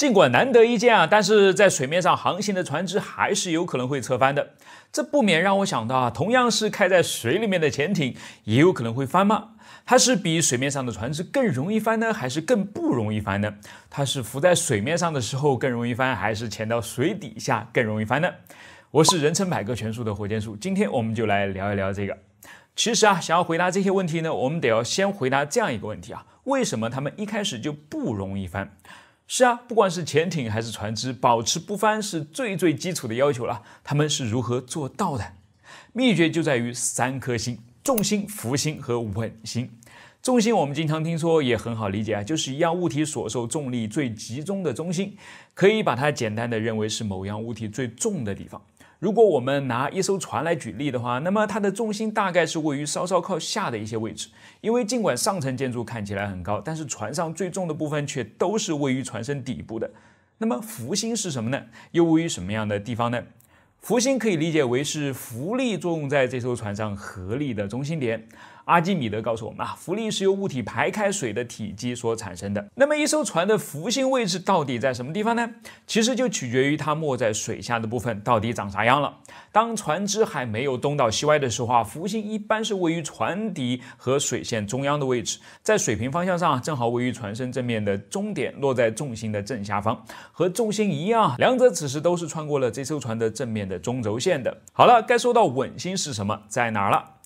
尽管难得一见啊，但是在水面上航行的船只还是有可能会侧翻的。这不免让我想到啊，同样是开在水里面的潜艇，也有可能会翻吗？它是比水面上的船只更容易翻呢，还是更不容易翻呢？它是浮在水面上的时候更容易翻，还是潜到水底下更容易翻呢？我是人称百科全书的火箭叔，今天我们就来聊一聊这个。其实啊，想要回答这些问题呢，我们得要先回答这样一个问题啊：为什么他们一开始就不容易翻？是啊，不管是潜艇还是船只，保持不翻是最最基础的要求了。他们是如何做到的？秘诀就在于三颗星：重心、浮心和稳心。重心我们经常听说，也很好理解啊，就是一样物体所受重力最集中的中心，可以把它简单的认为是某样物体最重的地方。如果我们拿一艘船来举例的话，那么它的重心大概是位于稍稍靠下的一些位置，因为尽管上层建筑看起来很高，但是船上最重的部分却都是位于船身底部的。那么浮心是什么呢？又位于什么样的地方呢？浮心可以理解为是浮力作用在这艘船上合力的中心点。阿基米德告诉我们啊，浮力是由物体排开水的体积所产生的。那么一艘船的浮心位置到底在什么地方呢？其实就取决于它没在水下的部分到底长啥样了。当船只还没有东倒西歪的时候啊，浮心一般是位于船底和水线中央的位置，在水平方向上啊，正好位于船身正面的终点，落在重心的正下方，和重心一样，两者此时都是穿过了这艘船的正面的中轴线的。好了，该说到稳心是什么，在哪了？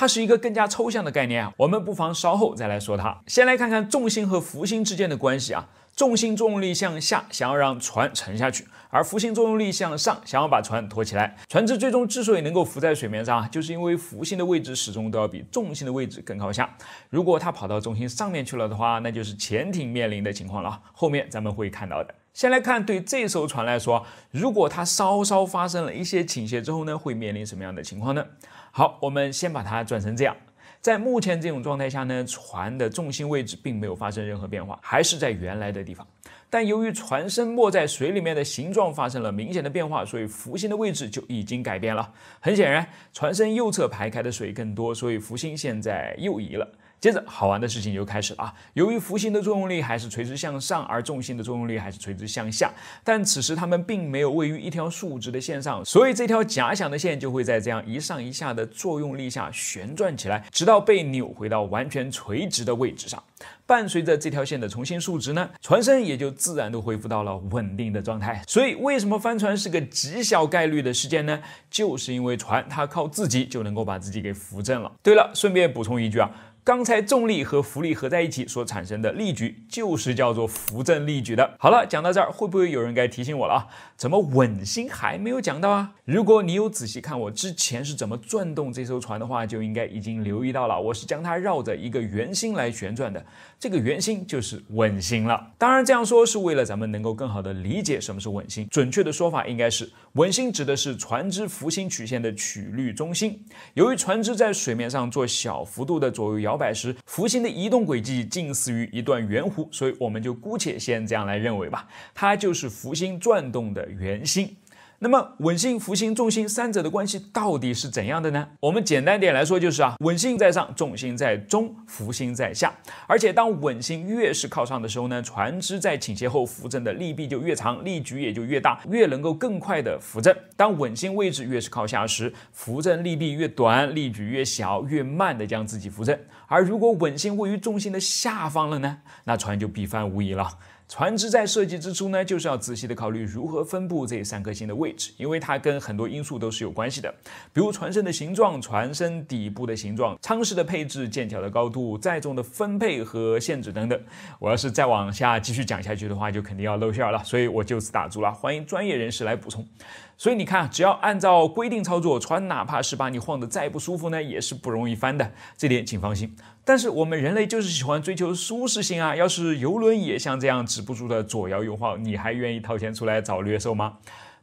它是一个更加抽象的概念啊，我们不妨稍后再来说它。先来看看重心和浮心之间的关系啊，重心作用力向下，想要让船沉下去；而浮心作用力向上，想要把船托起来。船只最终之所以能够浮在水面上就是因为浮心的位置始终都要比重心的位置更靠下。如果它跑到重心上面去了的话，那就是潜艇面临的情况了，后面咱们会看到的。先来看对这艘船来说，如果它稍稍发生了一些倾斜之后呢，会面临什么样的情况呢？好，我们先把它转成这样。在目前这种状态下呢，船的重心位置并没有发生任何变化，还是在原来的地方。但由于船身没在水里面的形状发生了明显的变化，所以浮心的位置就已经改变了。很显然，船身右侧排开的水更多，所以浮心现在右移了。接着好玩的事情就开始了啊！由于浮心的作用力还是垂直向上，而重心的作用力还是垂直向下，但此时它们并没有位于一条竖直的线上，所以这条假想的线就会在这样一上一下的作用力下旋转起来，直到被扭回到完全垂直的位置上。伴随着这条线的重新竖直呢，船身也就自然都恢复到了稳定的状态。所以为什么帆船是个极小概率的事件呢？就是因为船它靠自己就能够把自己给扶正了。对了，顺便补充一句啊。刚才重力和浮力合在一起所产生的力矩就是叫做浮振力矩的。好了，讲到这儿，会不会有人该提醒我了啊？怎么稳心还没有讲到啊？如果你有仔细看我之前是怎么转动这艘船的话，就应该已经留意到了，我是将它绕着一个圆心来旋转的，这个圆心就是稳心了。当然这样说是为了咱们能够更好的理解什么是稳心。准确的说法应该是，稳心指的是船只浮心曲线的曲率中心。由于船只在水面上做小幅度的左右摇。时，福星的移动轨迹近似于一段圆弧，所以我们就姑且先这样来认为吧，它就是福星转动的圆心。那么稳心、浮心、重心三者的关系到底是怎样的呢？我们简单点来说，就是啊，稳心在上，重心在中，浮心在下。而且当稳心越是靠上的时候呢，船只在倾斜后扶正的力臂就越长，力矩也就越大，越能够更快的扶正。当稳心位置越是靠下时，扶正力臂越短，力矩越小，越慢的将自己扶正。而如果稳心位于重心的下方了呢，那船就必翻无疑了。船只在设计之初呢，就是要仔细的考虑如何分布这三颗星的位置，因为它跟很多因素都是有关系的，比如船身的形状、船身底部的形状、舱室的配置、舰桥的高度、载重的分配和限制等等。我要是再往下继续讲下去的话，就肯定要露馅了，所以我就此打住了。欢迎专业人士来补充。所以你看，只要按照规定操作，船哪怕是把你晃得再不舒服呢，也是不容易翻的，这点请放心。但是我们人类就是喜欢追求舒适性啊！要是游轮也像这样止不住的左摇右晃，你还愿意掏钱出来找虐受吗？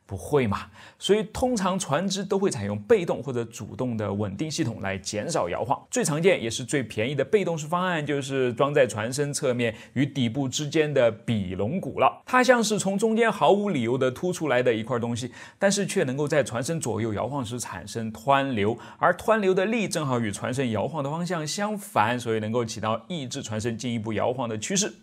不会嘛？所以通常船只都会采用被动或者主动的稳定系统来减少摇晃。最常见也是最便宜的被动式方案就是装在船身侧面与底部之间的比龙骨了。它像是从中间毫无理由地凸出来的一块东西，但是却能够在船身左右摇晃时产生湍流，而湍流的力正好与船身摇晃的方向相反，所以能够起到抑制船身进一步摇晃的趋势。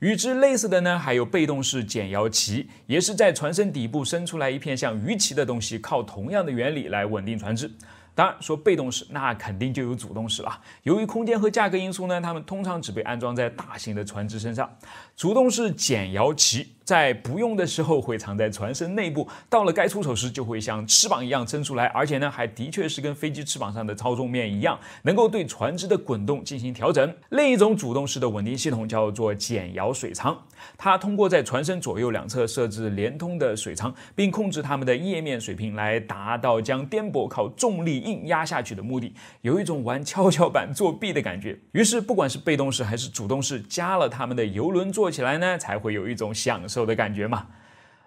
与之类似的呢，还有被动式减摇旗，也是在船身底部伸出来一片像鱼鳍的东西，靠同样的原理来稳定船只。当然说被动式，那肯定就有主动式了。由于空间和价格因素呢，它们通常只被安装在大型的船只身上。主动式减摇旗在不用的时候会藏在船身内部，到了该出手时就会像翅膀一样伸出来，而且呢还的确是跟飞机翅膀上的操纵面一样，能够对船只的滚动进行调整。另一种主动式的稳定系统叫做减摇水舱，它通过在船身左右两侧设置连通的水舱，并控制它们的液面水平来达到将颠簸靠重力硬压下去的目的。有一种玩跷跷板作弊的感觉。于是不管是被动式还是主动式，加了它们的游轮坐起来呢，才会有一种享受。有的感觉嘛，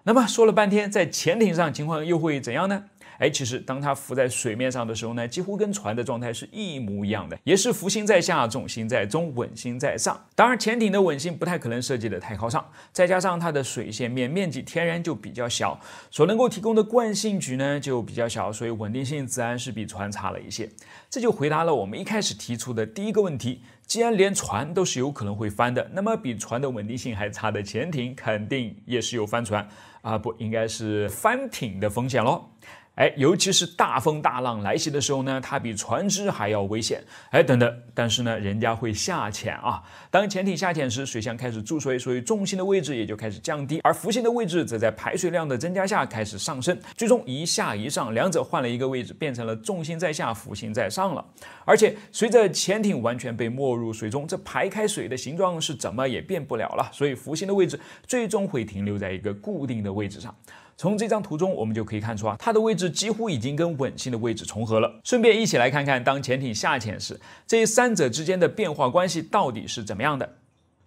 那么说了半天，在潜艇上情况又会怎样呢？哎，其实当它浮在水面上的时候呢，几乎跟船的状态是一模一样的，也是浮心在下，重心在中，稳心在上。当然，潜艇的稳心不太可能设计的太靠上，再加上它的水线面面积天然就比较小，所能够提供的惯性矩呢就比较小，所以稳定性自然是比船差了一些。这就回答了我们一开始提出的第一个问题。既然连船都是有可能会翻的，那么比船的稳定性还差的潜艇，肯定也是有翻船啊，不应该是翻艇的风险喽。哎，尤其是大风大浪来袭的时候呢，它比船只还要危险。哎，等等，但是呢，人家会下潜啊。当潜艇下潜时，水箱开始注水，所以重心的位置也就开始降低，而浮心的位置则在排水量的增加下开始上升，最终一下一上，两者换了一个位置，变成了重心在下，浮心在上了。而且随着潜艇完全被没入水中，这排开水的形状是怎么也变不了了，所以浮心的位置最终会停留在一个固定的位置上。从这张图中，我们就可以看出啊，它的位置几乎已经跟稳性的位置重合了。顺便一起来看看，当潜艇下潜时，这三者之间的变化关系到底是怎么样的。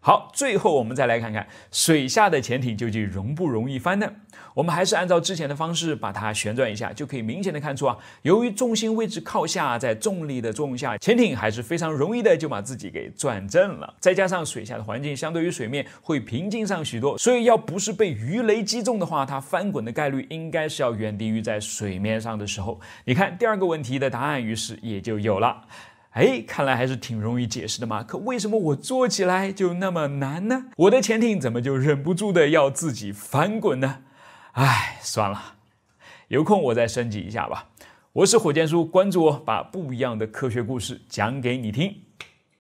好，最后我们再来看看水下的潜艇究竟容不容易翻呢？我们还是按照之前的方式把它旋转一下，就可以明显的看出啊，由于重心位置靠下，在重力的作用下，潜艇还是非常容易的就把自己给转正了。再加上水下的环境相对于水面会平静上许多，所以要不是被鱼雷击中的话，它翻滚的概率应该是要远低于在水面上的时候。你看，第二个问题的答案于是也就有了。哎，看来还是挺容易解释的嘛。可为什么我做起来就那么难呢？我的潜艇怎么就忍不住的要自己翻滚呢？哎，算了，有空我再升级一下吧。我是火箭叔，关注我，把不一样的科学故事讲给你听。